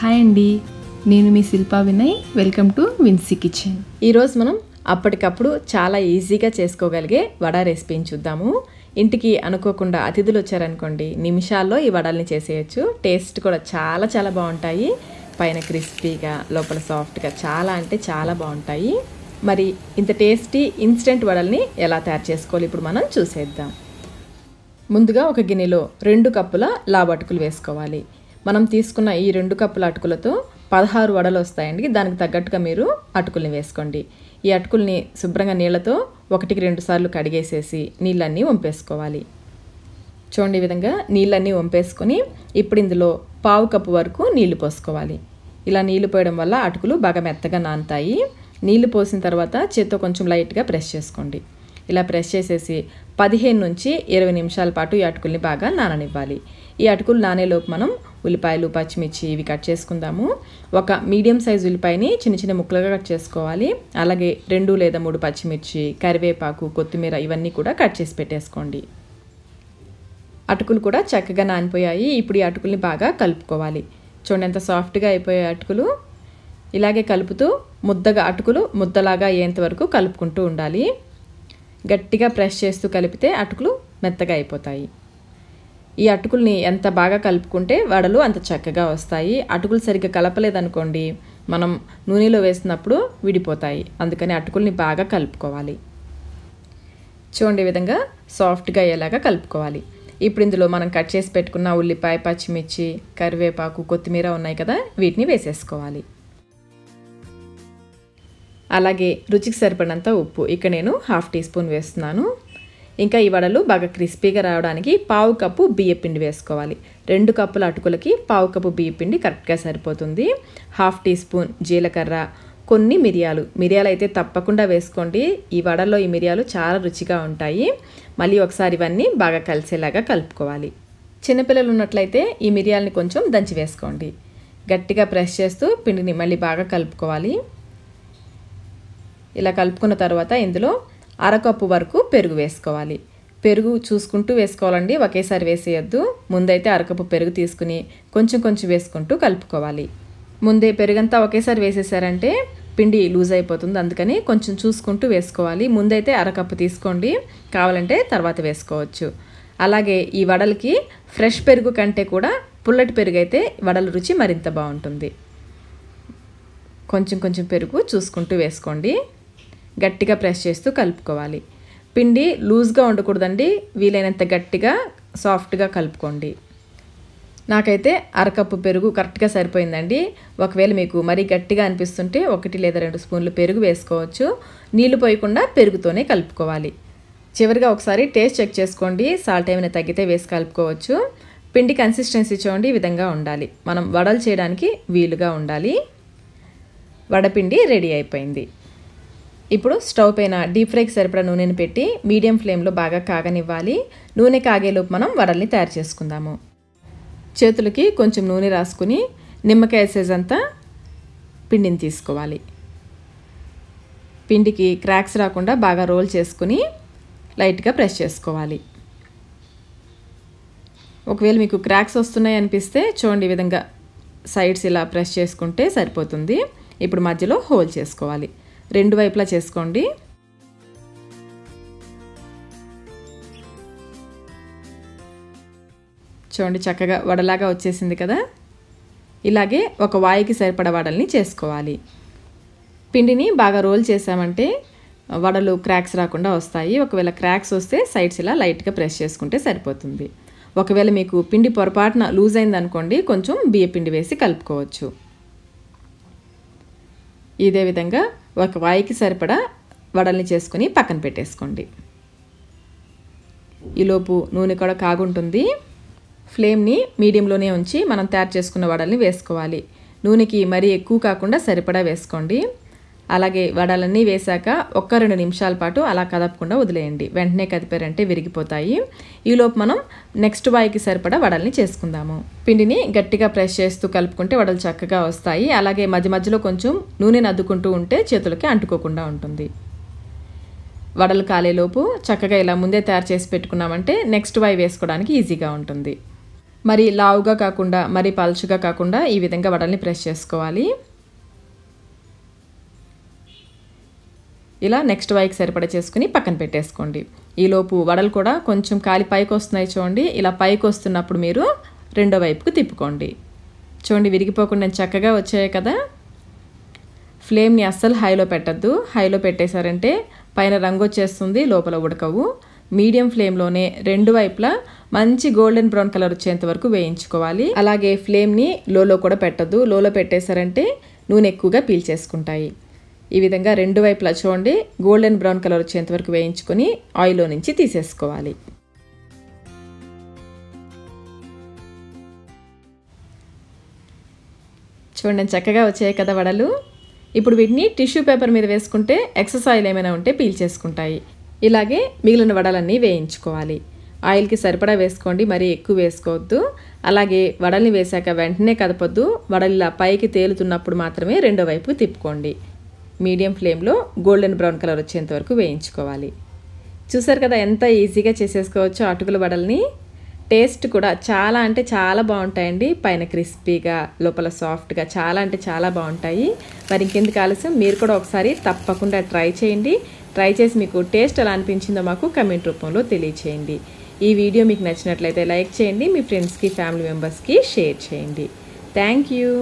hi అండి నేను మీ Shilpa Vinay welcome to Vinsi kitchen ఈరోజు మనం అప్పటికప్పుడు చాలా ఈజీగా చేసుకోగలిగే వడ రెసిపీని చూద్దాము ఇంటికి అనుకోకుండా అతిథులు వచ్చారనుకోండి నిమిషాల్లో ఈ వడల్ని చేసేయచ్చు టేస్ట్ కూడా చాలా చాలా బాగుంటాయి పైన క్రిస్పీగా లోపల సాఫ్ట్గా చాలా అంటే చాలా బాగుంటాయి మరి ఇంత టేస్టీ ఇన్స్టెంట్ వడల్ని ఎలా తయారు చేసుకోవాలి ఇప్పుడు మనం చూసేద్దాం ముందుగా ఒక గిన్నెలో రెండు కప్పుల లాబట్టుకులు వేసుకోవాలి మనం తీసుకున్న ఈ రెండు కప్పుల అటుకులతో పదహారు వడలు వస్తాయండి దానికి తగ్గట్టుగా మీరు అటుకుల్ని వేసుకోండి ఈ అటుకుల్ని శుభ్రంగా నీళ్ళతో ఒకటికి రెండు సార్లు కడిగేసేసి నీళ్ళన్నీ వంపేసుకోవాలి చూడండి ఈ విధంగా నీళ్ళన్నీ వంపేసుకొని ఇప్పుడు ఇందులో పావు కప్పు వరకు నీళ్లు పోసుకోవాలి ఇలా నీళ్లు పోయడం వల్ల అటుకులు బాగా మెత్తగా నానుతాయి నీళ్లు పోసిన తర్వాత చేత్తో కొంచెం లైట్గా ప్రెస్ చేసుకోండి ఇలా ప్రెస్ చేసేసి పదిహేను నుంచి ఇరవై నిమిషాల పాటు ఈ అటుకుల్ని బాగా నాననివ్వాలి ఈ అటుకులు నానేలోపు మనం ఉల్లిపాయలు పచ్చిమిర్చి ఇవి కట్ చేసుకుందాము ఒక మీడియం సైజ్ ఉల్లిపాయని చిన్న చిన్న ముక్కలుగా కట్ చేసుకోవాలి అలాగే రెండు లేదా మూడు పచ్చిమిర్చి కరివేపాకు కొత్తిమీర ఇవన్నీ కూడా కట్ చేసి పెట్టేసుకోండి అటుకులు కూడా చక్కగా నానిపోయాయి ఇప్పుడు ఈ అటుకుల్ని బాగా కలుపుకోవాలి చూడండి ఎంత సాఫ్ట్గా అయిపోయే అటుకులు ఇలాగే కలుపుతూ ముద్దగా అటుకులు ముద్దలాగా అయ్యేంత వరకు కలుపుకుంటూ ఉండాలి గట్టిగా ప్రెస్ చేస్తూ కలిపితే అటుకులు మెత్తగా అయిపోతాయి ఈ అటుకుల్ని ఎంత బాగా కలుపుకుంటే వడలు అంత చక్కగా వస్తాయి అటుకులు సరిగ్గా కలపలేదనుకోండి మనం నూనెలో వేసినప్పుడు విడిపోతాయి అందుకని అటుకుల్ని బాగా కలుపుకోవాలి చూడండి విధంగా సాఫ్ట్గా అయ్యేలాగా కలుపుకోవాలి ఇప్పుడు ఇందులో మనం కట్ చేసి పెట్టుకున్న ఉల్లిపాయ పచ్చిమిర్చి కరివేపాకు కొత్తిమీర ఉన్నాయి కదా వీటిని వేసేసుకోవాలి అలాగే రుచికి సరిపడినంత ఉప్పు ఇక్కడ నేను హాఫ్ టీ స్పూన్ వేస్తున్నాను ఇంకా ఈ వడలు బాగా క్రిస్పీగా రావడానికి పావు కప్పు బియ్యపిండి వేసుకోవాలి రెండు కప్పుల అటుకులకి పావు కప్పు బియ్యపిండి కరెక్ట్గా సరిపోతుంది హాఫ్ టీ స్పూన్ జీలకర్ర కొన్ని మిరియాలు మిరియాలు అయితే తప్పకుండా వేసుకోండి ఈ వడల్లో ఈ మిరియాలు చాలా రుచిగా ఉంటాయి మళ్ళీ ఒకసారి ఇవన్నీ బాగా కలిసేలాగా కలుపుకోవాలి చిన్నపిల్లలు ఉన్నట్లయితే ఈ మిరియాలని కొంచెం దంచి వేసుకోండి గట్టిగా ప్రెస్ చేస్తూ పిండిని మళ్ళీ బాగా కలుపుకోవాలి ఇలా కలుపుకున్న తర్వాత ఇందులో అరకప్పు వరకు పెరుగు వేసుకోవాలి పెరుగు చూసుకుంటూ వేసుకోవాలండి ఒకేసారి వేసేయద్దు ముందైతే అరకప్పు పెరుగు తీసుకుని కొంచెం కొంచెం వేసుకుంటూ కలుపుకోవాలి ముందే పెరుగంతా ఒకేసారి వేసేసారంటే పిండి లూజ్ అయిపోతుంది అందుకని కొంచెం చూసుకుంటూ వేసుకోవాలి ముందైతే అరకప్పు తీసుకోండి కావాలంటే తర్వాత వేసుకోవచ్చు అలాగే ఈ వడలకి ఫ్రెష్ పెరుగు కంటే కూడా పుల్లటి పెరుగు అయితే వడల రుచి మరింత బాగుంటుంది కొంచెం కొంచెం పెరుగు చూసుకుంటూ వేసుకోండి గట్టిగా ప్రెస్ చేస్తూ కలుపుకోవాలి పిండి లూజ్గా ఉండకూడదండి వీలైనంత గట్టిగా సాఫ్ట్గా కలుపుకోండి నాకైతే అరకప్పు పెరుగు కరెక్ట్గా సరిపోయిందండి ఒకవేళ మీకు మరీ గట్టిగా అనిపిస్తుంటే ఒకటి లేదా రెండు స్పూన్లు పెరుగు వేసుకోవచ్చు నీళ్లు పోయకుండా పెరుగుతోనే కలుపుకోవాలి చివరిగా ఒకసారి టేస్ట్ చెక్ చేసుకోండి సాల్ట్ ఏమైనా తగ్గితే వేసి కలుపుకోవచ్చు పిండి కన్సిస్టెన్సీ చూడండి ఈ విధంగా ఉండాలి మనం వడలు చేయడానికి వీలుగా ఉండాలి వడపిండి రెడీ అయిపోయింది ఇప్పుడు స్టవ్ పైన డీప్ ఫ్రైకి సరిపడా నూనెను పెట్టి మీడియం ఫ్లేమ్లో బాగా కాగనివ్వాలి నూనె కాగేలోపు మనం వడల్ని తయారు చేసుకుందాము చేతులకి కొంచెం నూనె రాసుకుని నిమ్మకాయ సైజ్ అంతా పిండిని తీసుకోవాలి పిండికి క్రాక్స్ రాకుండా బాగా రోల్ చేసుకుని లైట్గా ప్రెస్ చేసుకోవాలి ఒకవేళ మీకు క్రాక్స్ వస్తున్నాయి అనిపిస్తే చూడండి ఈ విధంగా సైడ్స్ ఇలా ప్రెస్ చేసుకుంటే సరిపోతుంది ఇప్పుడు మధ్యలో హోల్ చేసుకోవాలి రెండు వైపులా చేసుకోండి చూడండి చక్కగా వడలాగా వచ్చేసింది కదా ఇలాగే ఒక వాయికి సరిపడ వడల్ని చేసుకోవాలి పిండిని బాగా రోల్ చేసామంటే వడలు క్రాక్స్ రాకుండా వస్తాయి ఒకవేళ క్రాక్స్ వస్తే సైడ్స్ ఇలా లైట్గా ప్రెస్ చేసుకుంటే సరిపోతుంది ఒకవేళ మీకు పిండి పొరపాటున లూజ్ అయిందనుకోండి కొంచెం బియ్య పిండి వేసి కలుపుకోవచ్చు ఇదే విధంగా ఒక వాయికి సరిపడా వడల్ని చేసుకుని పక్కన పెట్టేసుకోండి ఈలోపు నూనె కూడా కాగుంటుంది ఫ్లేమ్ని మీడియంలోనే ఉంచి మనం తయారు చేసుకున్న వడల్ని వేసుకోవాలి నూనెకి మరీ ఎక్కువ కాకుండా సరిపడా వేసుకోండి అలాగే వడలన్నీ వేశాక ఒక్క రెండు నిమిషాల పాటు అలా కదపకుండా వదిలేయండి వెంటనే కదిపారంటే విరిగిపోతాయి ఈలోపు మనం నెక్స్ట్ వాయికి సరిపడా వడల్ని చేసుకుందాము పిండిని గట్టిగా ప్రెస్ చేస్తూ కలుపుకుంటే వడలు చక్కగా వస్తాయి అలాగే మధ్య మధ్యలో కొంచెం నూనెను అద్దుకుంటూ ఉంటే చేతులకి అంటుకోకుండా ఉంటుంది వడలు కాలేలోపు చక్కగా ఇలా ముందే తయారు చేసి పెట్టుకున్నామంటే నెక్స్ట్ వాయి వేసుకోవడానికి ఈజీగా ఉంటుంది మరి లావుగా కాకుండా మరి పలుచుగా కాకుండా ఈ విధంగా వడల్ని ప్రెస్ చేసుకోవాలి ఇలా నెక్స్ట్ వైకి సరిపడ చేసుకుని పక్కన పెట్టేసుకోండి ఈలోపు వడలు కూడా కొంచెం కాలి పైకి వస్తున్నాయి చూడండి ఇలా పైకి వస్తున్నప్పుడు మీరు రెండో వైపుకు తిప్పుకోండి చూడండి విరిగిపోకుండా చక్కగా వచ్చాయి కదా ఫ్లేమ్ని అస్సలు హైలో పెట్టద్దు హైలో పెట్టేశారంటే పైన రంగు వచ్చేస్తుంది లోపల ఉడకవు మీడియం ఫ్లేమ్లోనే రెండు వైపులా మంచి గోల్డెన్ బ్రౌన్ కలర్ వచ్చేంత వరకు వేయించుకోవాలి అలాగే ఫ్లేమ్ని లోలో కూడా పెట్టద్దు లోలో పెట్టేశారంటే నూనె ఎక్కువగా పీల్చేసుకుంటాయి ఈ విధంగా రెండు వైపులా చూడండి గోల్డెన్ బ్రౌన్ కలర్ వచ్చేంత వరకు వేయించుకొని ఆయిల్లో నుంచి తీసేసుకోవాలి చూడండి చక్కగా వచ్చాయి కదా వడలు ఇప్పుడు వీటిని టిష్యూ పేపర్ మీద వేసుకుంటే ఎక్సెస్ ఆయిల్ ఏమైనా ఉంటే పీల్చేసుకుంటాయి ఇలాగే మిగిలిన వడలన్నీ వేయించుకోవాలి ఆయిల్కి సరిపడా వేసుకోండి మరీ ఎక్కువ వేసుకోవద్దు అలాగే వడల్ని వేశాక వెంటనే కదపద్దు వడలు పైకి తేలుతున్నప్పుడు మాత్రమే రెండో వైపు తిప్పుకోండి మీడియం ఫ్లేమ్లో గోల్డెన్ బ్రౌన్ కలర్ వచ్చేంత వరకు వేయించుకోవాలి చూసారు కదా ఎంత ఈజీగా చేసేసుకోవచ్చు అటుకుల వడల్ని టేస్ట్ కూడా చాలా అంటే చాలా బాగుంటాయండి పైన క్రిస్పీగా లోపల సాఫ్ట్గా చాలా అంటే చాలా బాగుంటాయి మరి ఇంకెందుకు ఆలస్యం మీరు కూడా ఒకసారి తప్పకుండా ట్రై చేయండి ట్రై చేసి మీకు టేస్ట్ ఎలా అనిపించిందో మాకు కమెంట్ రూపంలో తెలియచేయండి ఈ వీడియో మీకు నచ్చినట్లయితే లైక్ చేయండి మీ ఫ్రెండ్స్కి ఫ్యామిలీ మెంబర్స్కి షేర్ చేయండి థ్యాంక్ యూ